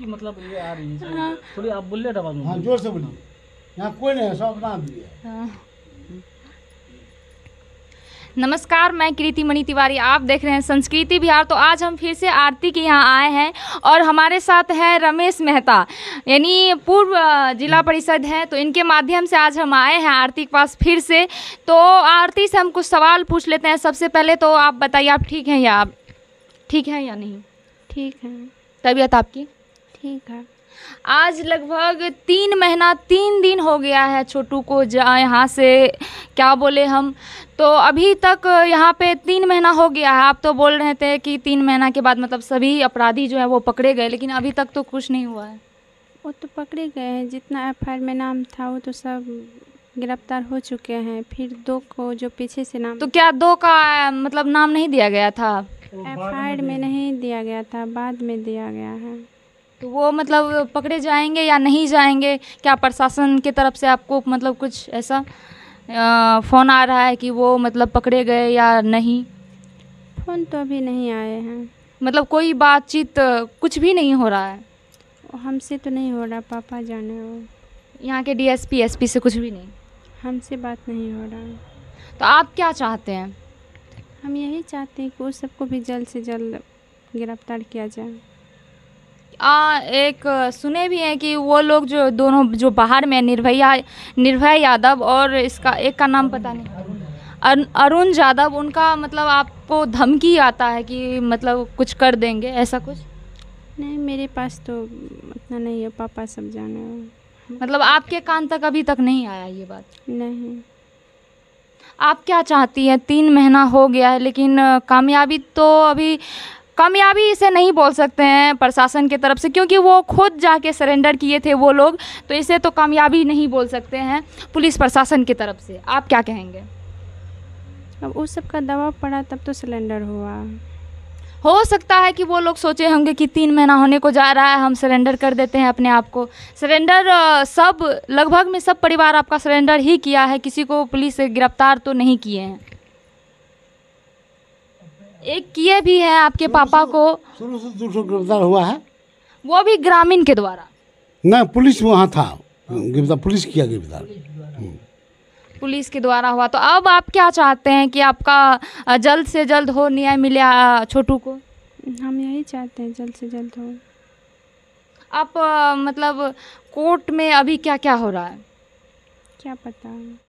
आपकी मतलब ये आ रही है हाँ। थोड़ी आप बुल्लेट आवाज हाँ जोर से बोलिए यहाँ कोई नहीं है सब अपना आदमी है हाँ। नमस्कार मैं कृति मणि तिवारी आप देख रहे हैं संस्कृति बिहार तो आज हम फिर से आरती के यहाँ आए हैं और हमारे साथ है रमेश मेहता यानी पूर्व जिला परिषद है तो इनके माध्यम से आज हम आए हैं आरती के पास फिर से तो आरती से हम कुछ सवाल पूछ लेते हैं सबसे पहले तो आप बताइए आप ठीक हैं या आप ठीक हैं या नहीं ठीक है तबीयत आपकी ठीक है आज लगभग तीन महीना तीन दिन हो गया है छोटू को जा यहाँ से क्या बोले हम तो अभी तक यहाँ पे तीन महीना हो गया है आप तो बोल रहे थे कि तीन महीना के बाद मतलब सभी अपराधी जो है वो पकड़े गए लेकिन अभी तक तो कुछ नहीं हुआ है वो तो पकड़े गए हैं जितना एफ में नाम था वो तो सब गिरफ्तार हो चुके हैं फिर दो को जो पीछे से नाम तो क्या दो का मतलब नाम नहीं दिया गया था एफ में नहीं दिया गया था बाद में दिया गया है तो वो मतलब पकड़े जाएंगे या नहीं जाएंगे क्या प्रशासन के तरफ से आपको मतलब कुछ ऐसा फ़ोन आ रहा है कि वो मतलब पकड़े गए या नहीं फ़ोन तो अभी नहीं आए हैं मतलब कोई बातचीत कुछ भी नहीं हो रहा है हमसे तो नहीं हो रहा पापा जाने हो यहाँ के डीएसपी एसपी से कुछ भी नहीं हमसे बात नहीं हो रहा तो आप क्या चाहते हैं हम यही चाहते हैं कि वो सबको भी जल्द से जल्द गिरफ्तार किया जाए आ, एक सुने भी हैं कि वो लोग जो दोनों जो बाहर में निर्भया निर्भय यादव और इसका एक का नाम पता नहीं अरुण यादव उनका मतलब आपको धमकी आता है कि मतलब कुछ कर देंगे ऐसा कुछ नहीं मेरे पास तो इतना नहीं है पापा सब जाने मतलब आपके कान तक अभी तक नहीं आया ये बात नहीं आप क्या चाहती हैं तीन महीना हो गया है लेकिन कामयाबी तो अभी कामयाबी इसे नहीं बोल सकते हैं प्रशासन की तरफ से क्योंकि वो खुद जाके सरेंडर किए थे वो लोग तो इसे तो कामयाबी नहीं बोल सकते हैं पुलिस प्रशासन की तरफ से आप क्या कहेंगे अब उस सब का दबाव पड़ा तब तो सिलेंडर हुआ हो सकता है कि वो लोग सोचे होंगे कि तीन महीना होने को जा रहा है हम सरेंडर कर देते हैं अपने आप को सरेंडर सब लगभग में सब परिवार आपका सरेंडर ही किया है किसी को पुलिस गिरफ्तार तो नहीं किए हैं एक किए भी हैं आपके पापा को गिरफ्तार हुआ है वो भी ग्रामीण के द्वारा नहीं पुलिस वहाँ था गिरफ्तार पुलिस किया गिरफ्तार हम्म। पुलिस के द्वारा हुआ तो अब आप क्या चाहते हैं कि आपका जल्द से जल्द हो न्याय मिले छोटू को हम यही चाहते हैं जल्द से जल्द हो आप मतलब कोर्ट में अभी क्या क्या हो रहा है क्या पता